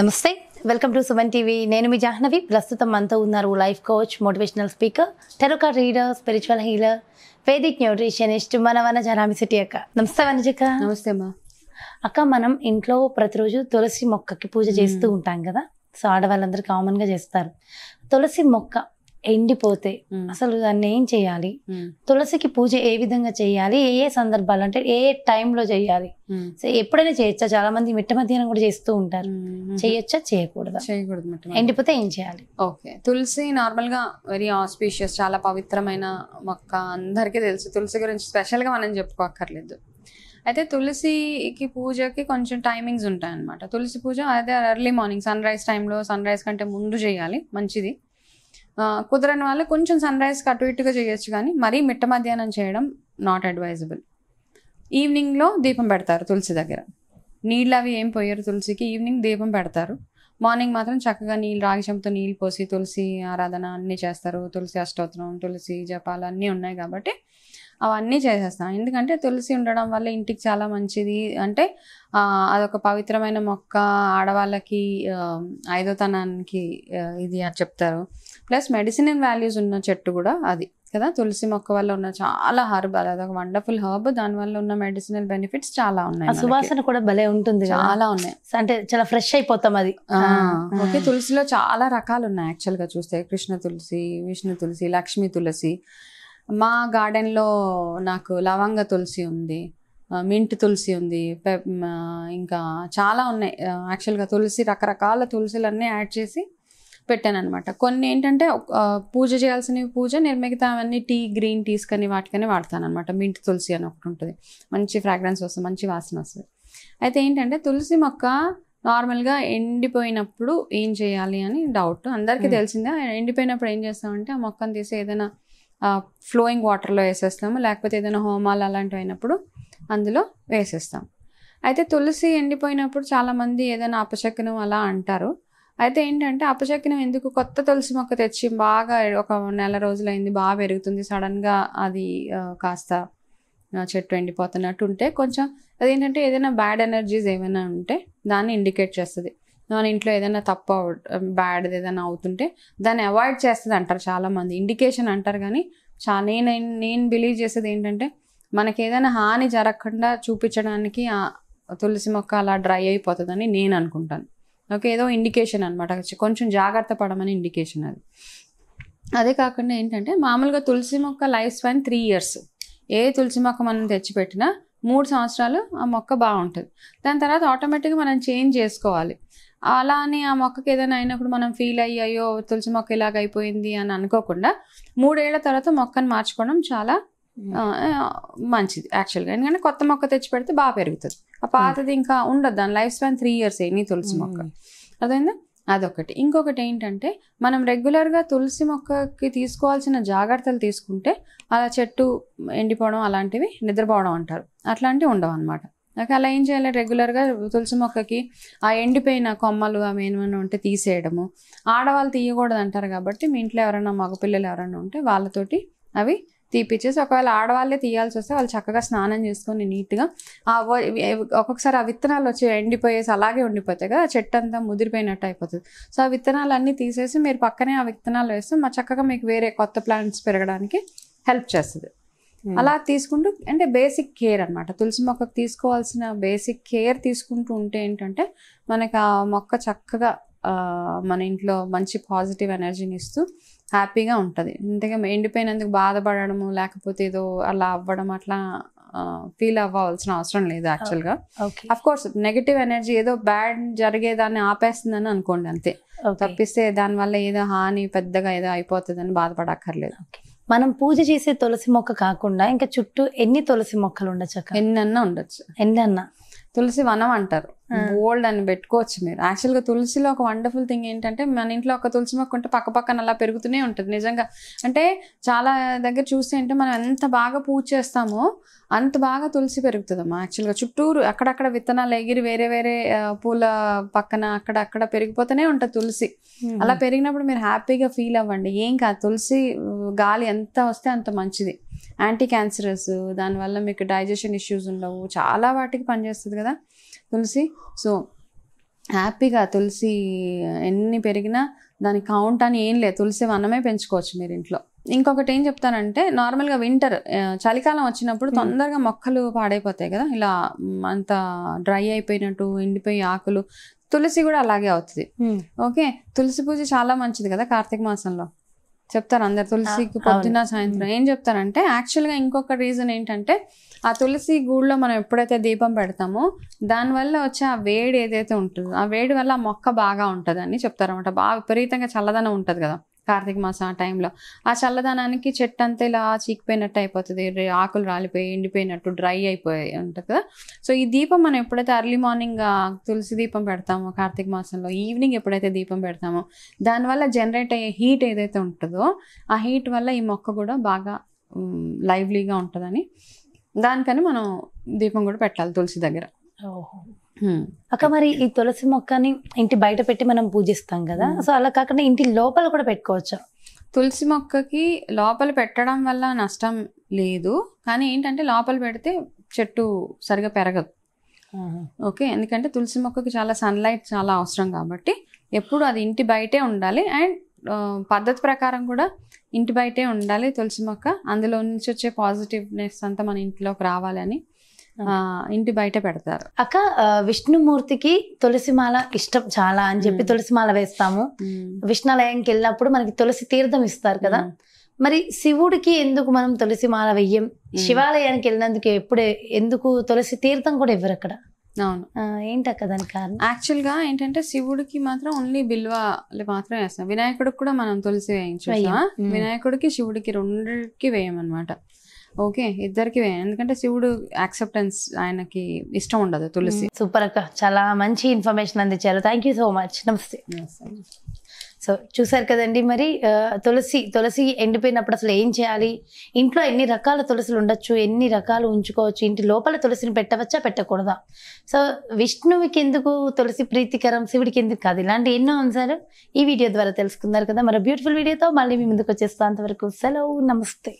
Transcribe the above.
నమస్తే welcome to Suman TV నేను మీ జాహ్నవి ప్రస్తుతం మనతో ఉన్నారు life coach motivational speaker tarot card reader spiritual healer Vedic nutritionist మన వనజ రామిశెట్టి అక్క నమస్తే వనజక్క నమస్తే అమ్మా అక్క మనం ఇంట్లో ప్రతిరోజు తులసి మొక్కకి పూజ చేస్తూ ఉంటాం కదా సో ఆడవాళ్ళందరూ కామన్గా చేస్తారు తులసి మొక్క ఎండిపోతే అసలు దాన్ని ఏం చేయాలి తులసికి పూజ ఏ విధంగా చేయాలి ఏ ఏ సందర్భాలు అంటే ఏ టైంలో చేయాలి ఎప్పుడైనా చేయొచ్చా చాలా మంది మిట్ట మధ్యాహ్నం కూడా చేస్తూ ఉంటారు చేయొచ్చా చేయకూడదు చేయకూడదు ఎండిపోతే ఏం చేయాలి ఓకే తులసి నార్మల్ గా వెరీ ఆస్పీషియస్ చాలా పవిత్రమైన మొక్క అందరికీ తెలుసు తులసి గురించి స్పెషల్ గా మనం చెప్పుకోక్కర్లేదు అయితే తులసికి పూజకి కొంచెం టైమింగ్స్ ఉంటాయి అనమాట తులసి పూజ అదే ఎర్లీ మార్నింగ్ సన్ రైజ్ టైంలో సన్ రైజ్ కంటే ముందు చేయాలి మంచిది కుదరని వాళ్ళు కొంచెం సన్ రైజ్కి అటు ఇటుగా చేయొచ్చు కానీ మరీ మిట్ట మధ్యాహ్నం చేయడం నాట్ అడ్వైజబుల్ ఈవినింగ్లో దీపం పెడతారు తులసి దగ్గర నీళ్ళు అవి ఏం పోయారు తులసికి ఈవినింగ్ దీపం పెడతారు మార్నింగ్ మాత్రం చక్కగా నీళ్ళు రాగి నీళ్ళు పోసి తులసి ఆరాధన అన్నీ చేస్తారు తులసి అష్టోత్తరం తులసి జపాలు అన్నీ ఉన్నాయి కాబట్టి అవన్నీ చేసేస్తాం ఎందుకంటే తులసి ఉండడం వల్ల ఇంటికి చాలా మంచిది అంటే అదొక పవిత్రమైన మొక్క ఆడవాళ్ళకి ఐదోతనానికి ఇది అని చెప్తారు ప్లస్ మెడిసిన్ వాల్యూస్ ఉన్న చెట్టు కూడా అది కదా తులసి మొక్క వల్ల ఉన్న చాలా హర్బల్ అది ఒక వండర్ఫుల్ హర్బ్ దాని వల్ల ఉన్న మెడిసినల్ బెనిఫిట్స్ చాలా ఉన్నాయి సువాసన కూడా భలే ఉంటుంది చాలా ఉన్నాయి అంటే చాలా ఫ్రెష్ అయిపోతాం అది ఓకే తులసిలో చాలా రకాలు ఉన్నాయి యాక్చువల్ గా చూస్తే కృష్ణ తులసి విష్ణు తులసి లక్ష్మీ తులసి మా గార్డెన్ లో నాకు లవంగ తులసి ఉంది మింట్ తులసి ఉంది ఇంకా చాలా ఉన్నాయి యాక్చువల్గా తులసి రకరకాల తులసిలన్నీ యాడ్ చేసి పెట్టాను అనమాట కొన్ని ఏంటంటే పూజ చేయాల్సిన పూజ నేను మిగతా అవన్నీ టీ గ్రీన్ టీస్ కానీ వాటికనే వాడతాను అనమాట మింట్ తులసి అని ఒకటి ఉంటుంది మంచి ఫ్రాగ్రెన్స్ వస్తుంది మంచి వాసన వస్తుంది అయితే ఏంటంటే తులసి మొక్క నార్మల్గా ఎండిపోయినప్పుడు ఏం చేయాలి అని డౌట్ అందరికీ hmm. తెలిసిందే ఎండిపోయినప్పుడు ఏం చేస్తామంటే ఆ మొక్కను తీసి ఏదైనా ఫ్లోయింగ్ వాటర్లో వేసేస్తాము లేకపోతే ఏదైనా హోమాలు అలాంటివి అయినప్పుడు అందులో వేసేస్తాం అయితే తులసి ఎండిపోయినప్పుడు చాలామంది ఏదైనా అపశకనం అలా అంటారు అయితే ఏంటంటే అపచక్రం ఎందుకు కొత్త తులసి మొక్క తెచ్చి బాగా ఒక నెల రోజులైంది బాగా పెరుగుతుంది సడన్గా అది కాస్త చెట్టు ఎండిపోతున్నట్టు ఉంటే కొంచెం అదేంటంటే ఏదైనా బ్యాడ్ ఎనర్జీస్ ఏమైనా ఉంటే దాన్ని ఇండికేట్ చేస్తుంది మన ఇంట్లో ఏదైనా తప్ప బ్యాడ్ ఏదైనా అవుతుంటే దాన్ని అవాయిడ్ చేస్తుంది అంటారు చాలామంది ఇండికేషన్ అంటారు కానీ చా నేను నేను బిలీవ్ చేసేది ఏంటంటే మనకి ఏదైనా హాని జరగకుండా చూపించడానికి తులసి మొక్క అలా డ్రై అయిపోతుందని నేను అనుకుంటాను ఓకే ఏదో ఇండికేషన్ అనమాట కొంచెం జాగ్రత్త పడమని ఇండికేషన్ అది అదే కాకుండా ఏంటంటే మామూలుగా తులసి మొక్క లైఫ్ స్పాన్ త్రీ ఇయర్స్ ఏ తులసి మొక్క మనం తెచ్చిపెట్టినా మూడు సంవత్సరాలు ఆ మొక్క బాగుంటుంది దాని తర్వాత ఆటోమేటిక్గా మనం చేంజ్ చేసుకోవాలి అలా అని ఆ మొక్కకి ఏదైనా అయినప్పుడు మనం ఫీల్ అయ్యి అయ్యో తులసి మొక్క ఇలాగైపోయింది అని అనుకోకుండా మూడేళ్ల తర్వాత మొక్కను మార్చుకోవడం చాలా మంచిది యాక్చువల్గా ఎందుకంటే కొత్త మొక్క తెచ్చి పెడితే బాగా పెరుగుతుంది ఆ పాతది hmm. ఇంకా ఉండదు దాని లైఫ్ స్పాన్ త్రీ ఇయర్స్ అయ్యి తులసి hmm. మొక్క అర్థమైందా అదొకటి ఇంకొకటి ఏంటంటే మనం రెగ్యులర్గా తులసి మొక్కకి తీసుకోవాల్సిన జాగ్రత్తలు తీసుకుంటే అలా చెట్టు ఎండిపోవడం అలాంటివి నిద్రపోవడం అంటారు అట్లాంటివి ఉండవు అనమాట నాకు అలా ఏం చేయాలి రెగ్యులర్గా తులసి మొక్కకి ఆ ఎండిపోయిన కొమ్మలు అవి ఏమైనా ఉంటే తీసేయడము ఆడవాళ్ళు తీయకూడదు అంటారు కాబట్టి మీ ఇంట్లో ఎవరైనా మగపిల్లలు ఎవరైనా ఉంటే వాళ్ళతోటి అవి తీపిచ్చేసి ఒకవేళ ఆడవాళ్ళే తీయాల్సి వస్తే వాళ్ళు చక్కగా స్నానం చేసుకొని నీట్గా ఒక్కొక్కసారి ఆ విత్తనాలు వచ్చి ఎండిపోయేసి అలాగే ఉండిపోతాయి కదా చెట్టు అంతా ముదిరిపోయినట్టు అయిపోతుంది సో ఆ విత్తనాలన్నీ తీసేసి మీరు పక్కనే ఆ విత్తనాలు వేస్తే మా చక్కగా మీకు వేరే కొత్త ప్లాంట్స్ పెరగడానికి హెల్ప్ చేస్తుంది అలా తీసుకుంటూ అంటే బేసిక్ కేర్ అనమాట తులసి మొక్కకు తీసుకోవాల్సిన బేసిక్ కేర్ తీసుకుంటూ ఉంటే ఏంటంటే మనకు ఆ మొక్క చక్కగా మన ఇంట్లో మంచి పాజిటివ్ ఎనర్జీని ఇస్తూ హ్యాపీగా ఉంటుంది ఇంతగా ఎండిపోయినందుకు బాధపడడము లేకపోతే ఏదో అలా అవ్వడం అట్లా ఫీల్ అవ్వాల్సిన అవసరం లేదు యాక్చువల్గా అఫ్ కోర్స్ నెగిటివ్ ఎనర్జీ ఏదో బ్యాడ్ జరిగేదాన్ని ఆపేస్తుందని అనుకోండి అంతే తప్పిస్తే దానివల్ల ఏదో హాని పెద్దగా ఏదో అయిపోతుందని బాధపడక్కర్లేదు మనం పూజ చేసే తులసి మొక్క కాకుండా ఇంకా చుట్టూ ఎన్ని తులసి మొక్కలు ఉండొచ్చు ఎన్నన్నా ఉండొచ్చు ఎన్నన్నా తులసి వనం అంటారు బోల్డ్ అని పెట్టుకోవచ్చు మీరు యాక్చువల్ గా తులసిలో ఒక వండర్ఫుల్ థింగ్ ఏంటంటే మన ఇంట్లో ఒక తులసి మొక్క ఉంటే పక్క పక్కన అలా పెరుగుతూనే ఉంటుంది నిజంగా అంటే చాలా దగ్గర చూస్తే అంటే మనం ఎంత బాగా పూజ చేస్తామో అంత బాగా తులసి అమ్మా యాక్చువల్గా చుట్టూరు అక్కడక్కడ విత్తనాలు ఎగిరి వేరే వేరే పూల పక్కన అక్కడ అక్కడ పెరిగిపోతూనే ఉంటుంది తులసి అలా పెరిగినప్పుడు మీరు హ్యాపీగా ఫీల్ అవ్వండి ఏం కాదు తులసి గాలి ఎంత వస్తే అంత మంచిది యాంటీ క్యాన్సరస్ దానివల్ల మీకు డైజెషన్ ఇష్యూస్ ఉండవు చాలా వాటికి పనిచేస్తుంది కదా తులసి సో హ్యాపీగా తులసి ఎన్ని పెరిగినా దాని కౌంట్ అని ఏం లేదు తులసి వనమే పెంచుకోవచ్చు మీరు ఇంట్లో ఇంకొకటి ఏం చెప్తానంటే నార్మల్గా వింటర్ చలికాలం వచ్చినప్పుడు తొందరగా మొక్కలు పాడైపోతాయి కదా ఇలా అంత డ్రై అయిపోయినట్టు ఎండిపోయి ఆకులు తులసి కూడా అలాగే అవుతుంది ఓకే తులసి పూజ చాలా మంచిది కదా కార్తీక మాసంలో చెప్తారు అందరు తులసికి పొద్దున సాయంత్రం ఏం చెప్తారంటే యాక్చువల్గా ఇంకొక రీజన్ ఏంటంటే ఆ తులసి గూడులో మనం ఎప్పుడైతే దీపం పెడతామో దానివల్ల వచ్చే ఆ వేడి ఏదైతే ఉంటుందో ఆ వేడి వల్ల మొక్క బాగా అని చెప్తారనమాట బాగా విపరీతంగా చల్లదనం ఉంటుంది కదా కార్తీక మాసం ఆ టైంలో ఆ చల్లదనానికి చెట్టు అంతా ఇలా చీకిపోయినట్టు అయిపోతుంది ఆకులు రాలిపోయి ఎండిపోయినట్టు డ్రై అయిపోయి ఉంటుంది కదా సో ఈ దీపం మనం ఎప్పుడైతే అర్లీ మార్నింగ్ తులసి దీపం పెడతామో కార్తీక మాసంలో ఈవినింగ్ ఎప్పుడైతే దీపం పెడతామో దానివల్ల జనరేట్ అయ్యే హీట్ ఏదైతే ఉంటుందో ఆ హీట్ వల్ల ఈ మొక్క కూడా బాగా లైవ్లీగా ఉంటుందని దానికని మనం దీపం కూడా పెట్టాలి తులసి దగ్గర అక్క మరి ఈ తులసి మొక్కని ఇంటి బయట పెట్టి మనం పూజిస్తాం కదా సో అలా కాకుండా ఇంటి లోపల కూడా పెట్టుకోవచ్చు తులసి మొక్కకి లోపల పెట్టడం వల్ల నష్టం లేదు కానీ ఏంటంటే లోపల పెడితే చెట్టు సరిగా పెరగదు ఓకే ఎందుకంటే తులసి మొక్కకి చాలా సన్లైట్ చాలా అవసరం కాబట్టి ఎప్పుడు అది ఇంటి బయటే ఉండాలి అండ్ పద్ధతి ప్రకారం కూడా ఇంటి బయటే ఉండాలి తులసి మొక్క అందులో నుంచి వచ్చే పాజిటివ్నెస్ అంతా మన ఇంట్లోకి రావాలని ఇంటి బయట పెడతారు అక్క విష్ణుమూర్తికి తులసిమాల ఇష్టం చాలా అని చెప్పి తులసిమాల వేస్తాము విష్ణాలయంకి వెళ్ళినప్పుడు మనకి తులసి తీర్థం ఇస్తారు కదా మరి శివుడికి ఎందుకు మనం తులసిమాల వెయ్యం శివాలయానికి వెళ్ళినందుకు ఎప్పుడే ఎందుకు తులసి తీర్థం కూడా ఇవ్వరు అక్కడ అవును ఏంటక్క దాని కారణం యాక్చువల్గా ఏంటంటే శివుడికి మాత్రం ఓన్లీ బిల్వాలు మాత్రం వేస్తాం వినాయకుడికి కూడా మనం తులసి వేయించు వినాయకుడికి శివుడికి రెండుకి అనమాట ఓకే ఇద్దరికి ఎందుకంటే శివుడు యాక్సెప్టెన్స్ ఆయనకి ఇష్టం ఉండదు తులసి సూపర్ అక్క చాలా మంచి ఇన్ఫర్మేషన్ అందించారు థ్యాంక్ యూ సో మచ్ నమస్తే సో చూసారు కదండి మరి తులసి తులసి ఎండిపోయినప్పుడు అసలు ఏం చేయాలి ఇంట్లో ఎన్ని రకాల తులసిలు ఉండొచ్చు ఎన్ని రకాలు ఉంచుకోవచ్చు ఇంటి లోపల తులసిని పెట్టవచ్చా పెట్టకూడదా సో విష్ణువుకి ఎందుకు తులసి ప్రీతికరం శివుడికి ఎందుకు కాదు ఇలాంటి ఎన్నో అంశాలు ఈ వీడియో ద్వారా తెలుసుకున్నారు కదా మరి బ్యూటిఫుల్ వీడియోతో మళ్ళీ మీ ముందుకు వచ్చేస్తాం అంతవరకు సెలవు నమస్తే